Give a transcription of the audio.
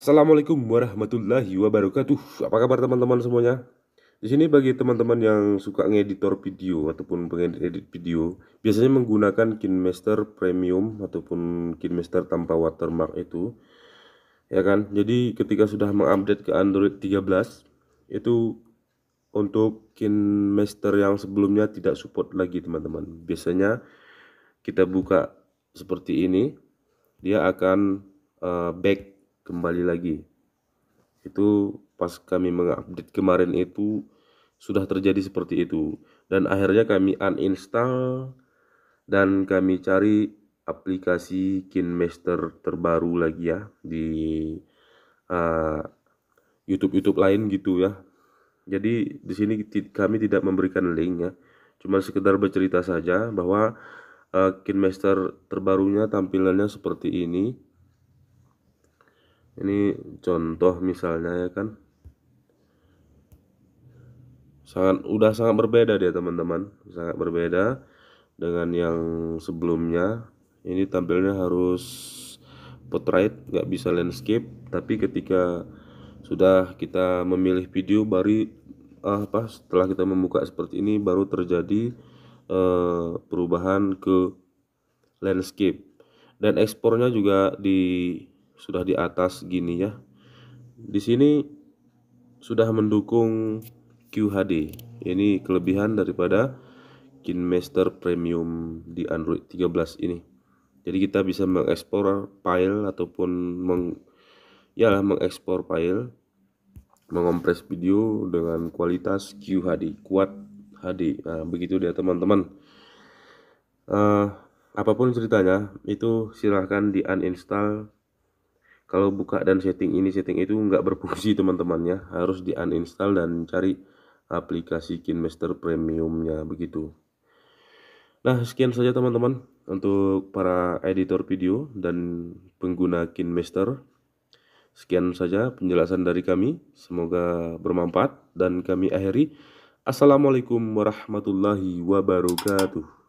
Assalamualaikum warahmatullahi wabarakatuh. Apa kabar teman-teman semuanya? Di sini bagi teman-teman yang suka ngeditor video ataupun pengedit edit video, biasanya menggunakan KineMaster Premium ataupun KineMaster tanpa watermark itu. Ya kan? Jadi ketika sudah mengupdate ke Android 13, itu untuk KineMaster yang sebelumnya tidak support lagi, teman-teman. Biasanya kita buka seperti ini, dia akan uh, back kembali lagi. Itu pas kami mengupdate kemarin itu sudah terjadi seperti itu dan akhirnya kami uninstall dan kami cari aplikasi kinemaster terbaru lagi ya di eh, youtube YouTube YouTube lain gitu ya. Jadi di sini kami tidak memberikan link ya, cuma sekedar bercerita saja bahwa uh, KinMaster terbarunya tampilannya seperti ini ini contoh misalnya ya kan sangat udah sangat berbeda dia teman-teman sangat berbeda dengan yang sebelumnya ini tampilnya harus portrait nggak bisa landscape tapi ketika sudah kita memilih video baru ah, apa setelah kita membuka seperti ini baru terjadi eh, perubahan ke landscape dan ekspornya juga di sudah di atas gini ya di sini sudah mendukung QHD ini kelebihan daripada KineMaster Premium di Android 13 ini jadi kita bisa mengekspor file ataupun meng lah mengekspor file mengompres video dengan kualitas QHD kuat HD nah, begitu dia teman-teman uh, apapun ceritanya itu silahkan di uninstall kalau buka dan setting ini setting itu nggak berfungsi teman-teman ya harus di uninstall dan cari aplikasi KinMaster Premiumnya begitu nah sekian saja teman-teman untuk para editor video dan pengguna Kinemaster. sekian saja penjelasan dari kami semoga bermanfaat dan kami akhiri Assalamualaikum warahmatullahi wabarakatuh